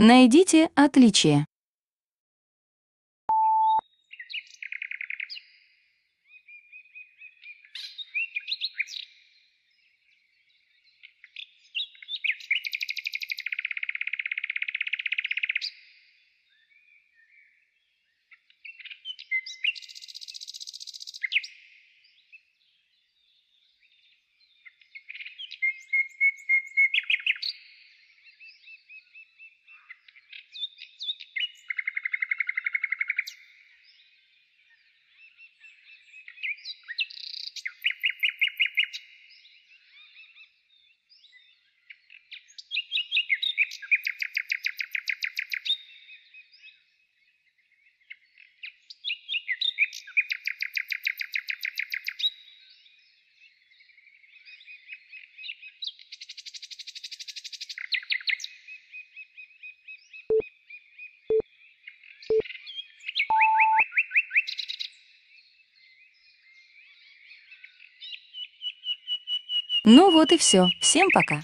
Найдите отличие. Ну вот и все. Всем пока.